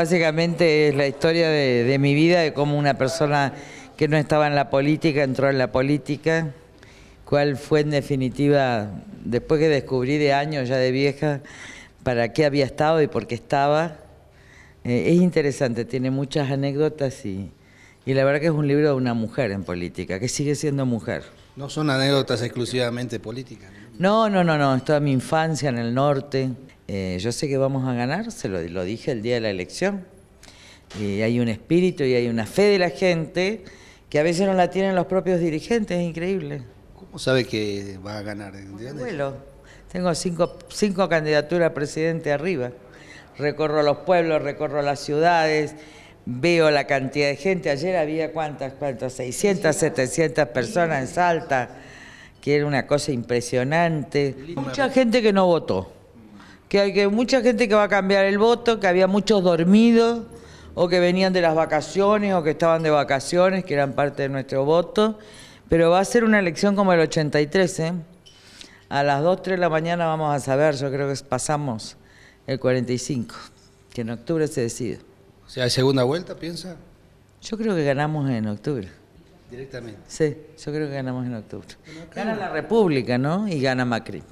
Básicamente es la historia de, mi vida, de cómo una persona que no estaba en la política entró en la política, cuál fue en definitiva, después que descubrí de años ya de vieja, para qué había estado y por qué estaba. Eh, es interesante, tiene muchas anécdotas y, la verdad que es un libro de una mujer en política, que sigue siendo mujer. No son anécdotas exclusivamente políticas. No, no, no, no, no es toda mi infancia en el norte eh, yo sé que vamos a ganar, se lo, dije el día de la elección. Y eh, hay un espíritu y hay una fe de la gente que a veces no la tienen los propios dirigentes, es increíble. ¿Cómo sabe que va a ganar? Bueno, tengo cinco, cinco candidaturas a presidente arriba. Recorro los pueblos, recorro las ciudades, veo la cantidad de gente. Ayer había cuántas, cuántas, 600, 700 personas en Salta, que era una cosa impresionante. Mucha gente que no votó que hay que, mucha gente que va a cambiar el voto, que había muchos dormidos o que venían de las vacaciones o que estaban de vacaciones, que eran parte de nuestro voto, pero va a ser una elección como el 83, ¿eh? A las 2, 3 de la mañana vamos a saber, yo creo que pasamos el 45, que en octubre se decide. O sea, segunda vuelta, piensa? Yo creo que ganamos en octubre. Directamente. Sí, yo creo que ganamos en octubre. Gana la República, ¿no? Y gana Macri.